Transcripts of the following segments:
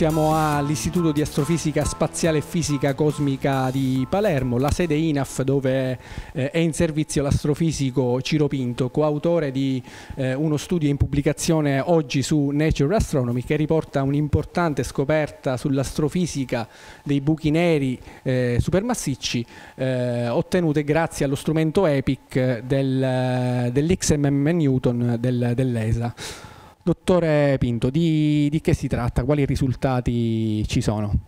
Siamo all'Istituto di Astrofisica Spaziale e Fisica Cosmica di Palermo, la sede INAF dove eh, è in servizio l'astrofisico Ciro Pinto, coautore di eh, uno studio in pubblicazione oggi su Nature Astronomy che riporta un'importante scoperta sull'astrofisica dei buchi neri eh, supermassicci ottenute grazie allo strumento EPIC del, dell'XMM Newton dell'ESA. Dottore Pinto, di, di che si tratta? Quali risultati ci sono?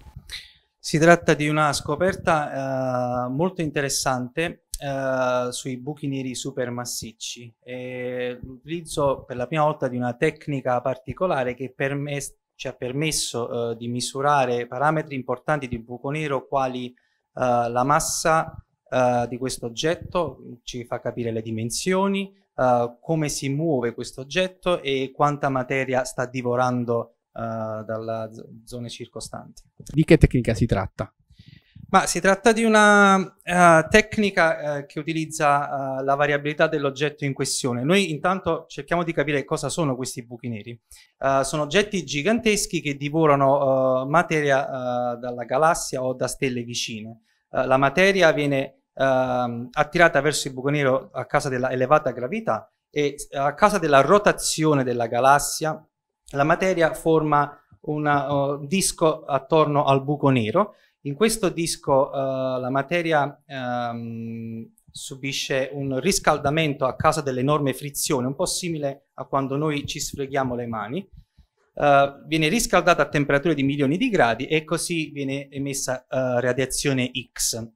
Si tratta di una scoperta eh, molto interessante eh, sui buchi neri supermassicci l'utilizzo per la prima volta di una tecnica particolare che ci ha permesso eh, di misurare parametri importanti di buco nero quali eh, la massa eh, di questo oggetto, ci fa capire le dimensioni, eh, come si muove questo oggetto e quanta materia sta divorando uh, eh, dalle zone circostanti. Di che tecnica si tratta? Ma si tratta di una uh, tecnica uh, che utilizza uh, la variabilità dell'oggetto in questione. Noi intanto cerchiamo di capire cosa sono questi buchi neri. sono oggetti giganteschi che divorano materia dalla galassia o da stelle vicine. la materia viene ehm, attirata verso il buco nero a causa dell'elevata gravità e a causa della rotazione della galassia, la materia forma un uh, oh, disco attorno al buco nero. In questo disco uh, la materia um, subisce un riscaldamento a causa dell'enorme frizione, un po' simile a quando noi ci sfreghiamo le mani. Uh, viene riscaldata a temperature di milioni di gradi e così viene emessa uh, radiazione X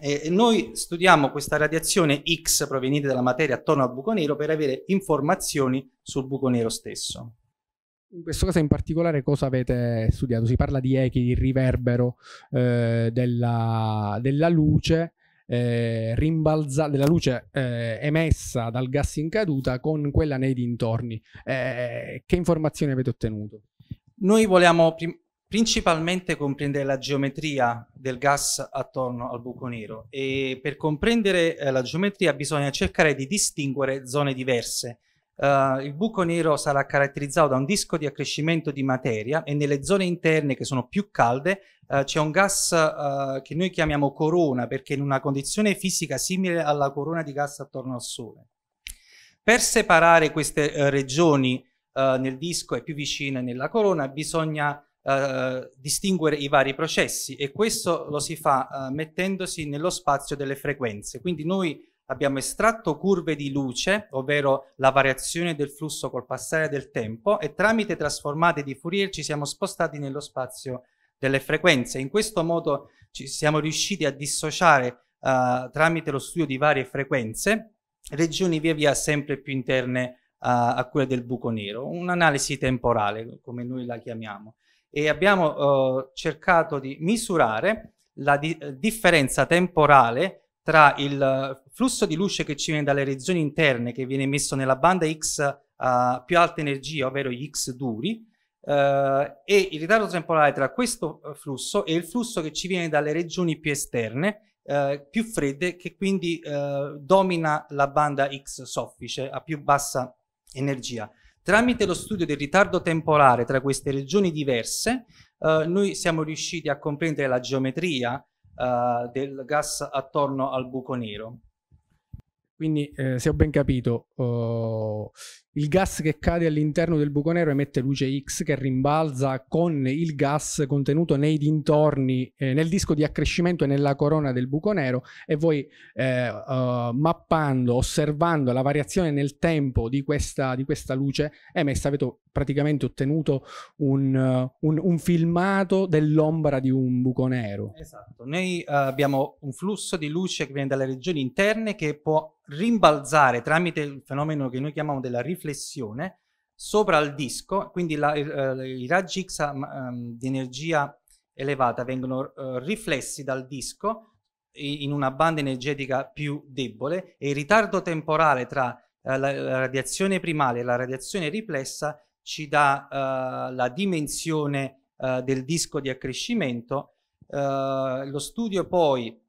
eh, noi studiamo questa radiazione X proveniente dalla materia attorno al buco nero per avere informazioni sul buco nero stesso. In questo caso in particolare cosa avete studiato? Si parla di echi, di riverbero eh, della, della, luce eh, rimbalza, della luce eh, emessa dal gas in caduta con quella nei dintorni. Eh, che informazioni avete ottenuto? Noi vogliamo principalmente comprendere la geometria del gas attorno al buco nero e per comprendere eh, la geometria bisogna cercare di distinguere zone diverse. Uh, il buco nero sarà caratterizzato da un disco di accrescimento di materia e nelle zone interne che sono più calde uh, c'è un gas uh, che noi chiamiamo corona perché in una condizione fisica simile alla corona di gas attorno al Sole. Per separare queste regioni nel disco e più vicine nella corona bisogna eh, distinguere i vari processi e questo lo si fa eh, mettendosi nello spazio delle frequenze. Quindi noi abbiamo estratto curve di luce, ovvero la variazione del flusso col passare del tempo e tramite trasformate di Fourier ci siamo spostati nello spazio delle frequenze. In questo modo ci siamo riusciti a dissociare Uh, tramite lo studio di varie frequenze, regioni via via sempre più interne uh, a quelle del buco nero, un'analisi temporale, come noi la chiamiamo e abbiamo eh, cercato di misurare la di eh, differenza temporale tra il flusso di luce che ci viene dalle regioni interne, che viene messo nella banda X a più alta energia, ovvero gli X duri, eh, e il ritardo temporale tra questo eh, flusso e il flusso che ci viene dalle regioni più esterne, eh, più fredde, che quindi domina la banda X soffice, a più bassa energia. Tramite lo studio del ritardo temporale tra queste regioni diverse, eh, noi siamo riusciti a comprendere la geometria eh, del gas attorno al buco nero. Quindi, eh, se ho ben capito, oh, il gas che cade all'interno del buco nero emette luce X che rimbalza con il gas contenuto nei dintorni, eh, nel disco di accrescimento e nella corona del buco nero e voi eh, uh, mappando, osservando la variazione nel tempo di questa, di questa luce emessa eh, avete praticamente ottenuto un, uh, un, un filmato dell'ombra di un buco nero. Esatto, noi uh, abbiamo un flusso di luce che viene dalle regioni interne che può rimbalzare tramite il fenomeno che noi chiamiamo della riflessione sopra il disco, quindi la, eh, i raggi X um, di energia elevata vengono eh, riflessi dal disco in una banda energetica più debole e il ritardo temporale tra eh, la, la, radiazione primaria e la radiazione riflessa ci dà eh, la dimensione eh, del disco di accrescimento. Eh, lo studio poi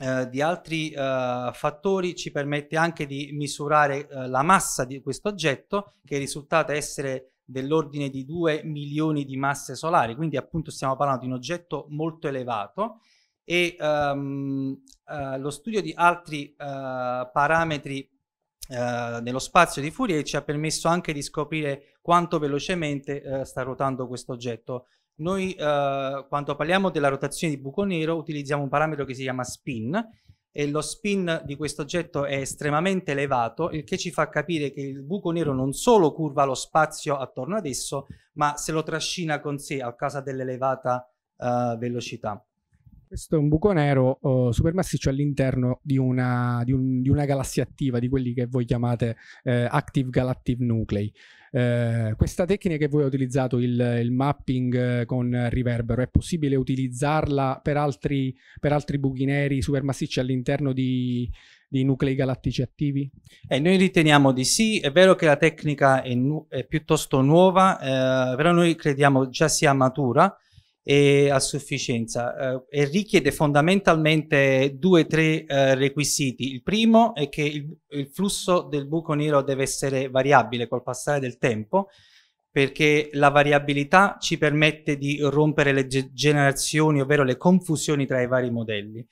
eh, di altri eh, fattori ci permette anche di misurare eh, la massa di questo oggetto che è risultata essere dell'ordine di 2 milioni di masse solari, quindi appunto stiamo parlando di un oggetto molto elevato e ehm, eh, lo studio di altri eh, parametri eh, nello spazio di Fourier ci ha permesso anche di scoprire quanto velocemente sta ruotando questo oggetto. Noi eh, quando parliamo della rotazione di buco nero utilizziamo un parametro che si chiama spin e lo spin di questo oggetto è estremamente elevato, il che ci fa capire che il buco nero non solo curva lo spazio attorno ad esso, ma se lo trascina con sé a causa dell'elevata eh, velocità. Questo è un buco nero uh, supermassiccio all'interno di una, di, un, di una, galassia attiva, di quelli che voi chiamate eh, Active Galactic Nuclei. Eh, questa tecnica che voi ho utilizzato, il, il, mapping eh, con riverbero, è possibile utilizzarla per altri, per altri buchi neri supermassicci all'interno di, di nuclei galattici attivi? Eh, noi riteniamo di sì, è vero che la tecnica è, nu- è piuttosto nuova, eh, però noi crediamo già sia matura e a sufficienza eh, e richiede fondamentalmente due o tre eh, requisiti. Il primo è che il, il, flusso del buco nero deve essere variabile col passare del tempo perché la variabilità ci permette di rompere le ge generazioni, ovvero le confusioni tra i vari modelli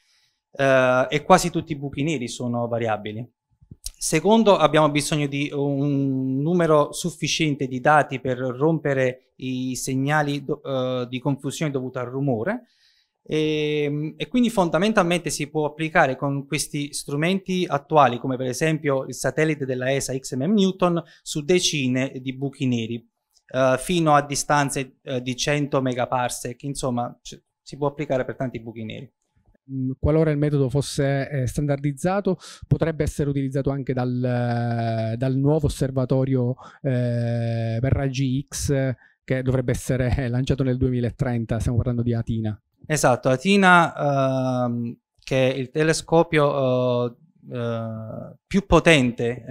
eh, e quasi tutti i buchi neri sono variabili. Secondo, abbiamo bisogno di un numero sufficiente di dati per rompere i segnali do, uh, di confusione dovuta al rumore e, ehm, e, quindi fondamentalmente si può applicare con questi strumenti attuali come per esempio il satellite della ESA XMM Newton su decine di buchi neri uh, fino a distanze uh, di 100 megaparsec, insomma si può applicare per tanti buchi neri. Mm, qualora il metodo fosse eh, standardizzato, potrebbe essere utilizzato anche dal, eh, dal nuovo osservatorio eh, per raggi X che dovrebbe essere eh, lanciato nel 2030, stiamo parlando di Atina. Esatto, Atina uh, ehm, che è il telescopio uh, uh, più potente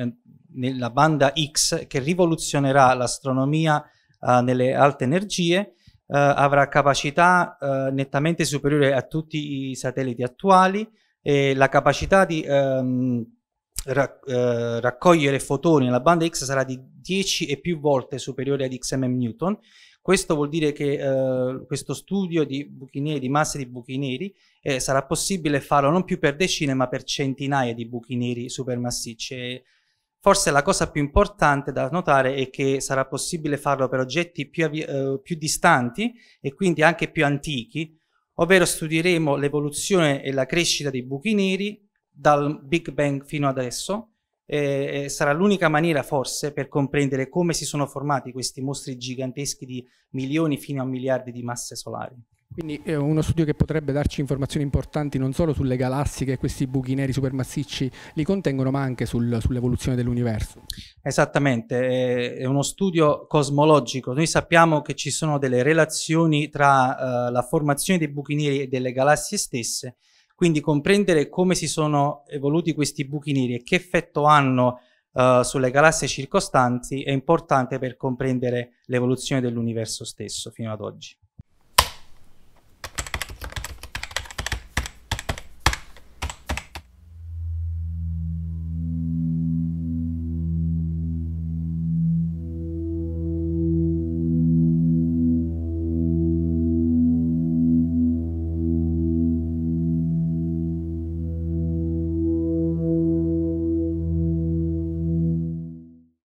nella banda X che rivoluzionerà l'astronomia nelle alte energie eh, avrà capacità eh, nettamente superiore a tutti i satelliti attuali e la capacità di ehm, rac eh, raccogliere fotoni nella banda X sarà di 10 e più volte superiore ad XMM Newton. Questo vuol dire che eh, questo studio di buchi neri, di masse di buchi neri, eh, sarà possibile farlo non più per decine ma per centinaia di buchi neri supermassicci. Forse la cosa più importante da notare è che sarà possibile farlo per oggetti più, eh, più distanti e quindi anche più antichi, ovvero studieremo l'evoluzione e la crescita dei buchi neri dal Big Bang fino adesso eh, sarà l'unica maniera forse per comprendere come si sono formati questi mostri giganteschi di milioni fino a miliardi di masse solari. Quindi è eh, uno studio che potrebbe darci informazioni importanti non solo sulle galassie che questi buchi neri supermassicci li contengono, ma anche sul, sull'evoluzione dell'universo. Esattamente, è uno studio cosmologico. Noi sappiamo che ci sono delle relazioni tra eh, la formazione dei buchi neri e delle galassie stesse, quindi comprendere come si sono evoluti questi buchi neri e che effetto hanno Uh, sulle galassie circostanti è importante per comprendere l'evoluzione dell'universo stesso fino ad oggi.